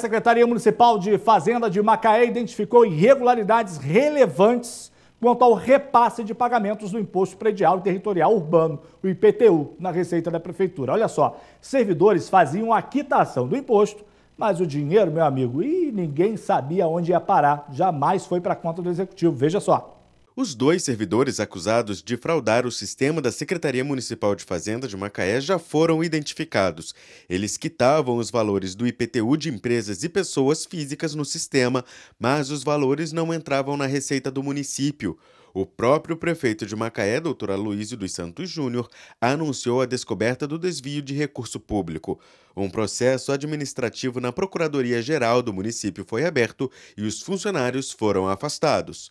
A Secretaria Municipal de Fazenda de Macaé identificou irregularidades relevantes quanto ao repasse de pagamentos do Imposto Predial e Territorial Urbano, o IPTU, na Receita da Prefeitura. Olha só, servidores faziam a quitação do imposto, mas o dinheiro, meu amigo, e ninguém sabia onde ia parar, jamais foi para a conta do Executivo. Veja só. Os dois servidores acusados de fraudar o sistema da Secretaria Municipal de Fazenda de Macaé já foram identificados. Eles quitavam os valores do IPTU de empresas e pessoas físicas no sistema, mas os valores não entravam na receita do município. O próprio prefeito de Macaé, doutor Aloysio dos Santos Júnior, anunciou a descoberta do desvio de recurso público. Um processo administrativo na Procuradoria-Geral do município foi aberto e os funcionários foram afastados.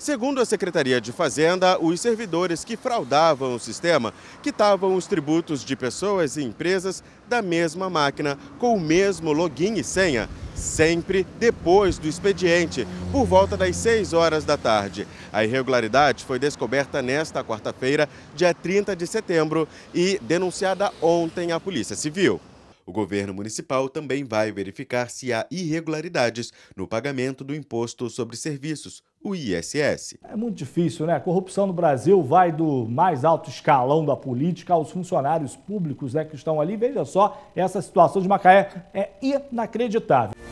Segundo a Secretaria de Fazenda, os servidores que fraudavam o sistema quitavam os tributos de pessoas e empresas da mesma máquina, com o mesmo login e senha, sempre depois do expediente, por volta das 6 horas da tarde. A irregularidade foi descoberta nesta quarta-feira, dia 30 de setembro, e denunciada ontem à Polícia Civil. O governo municipal também vai verificar se há irregularidades no pagamento do Imposto sobre Serviços, o ISS. É muito difícil, né? A corrupção no Brasil vai do mais alto escalão da política aos funcionários públicos né, que estão ali. Veja só, essa situação de Macaé é inacreditável.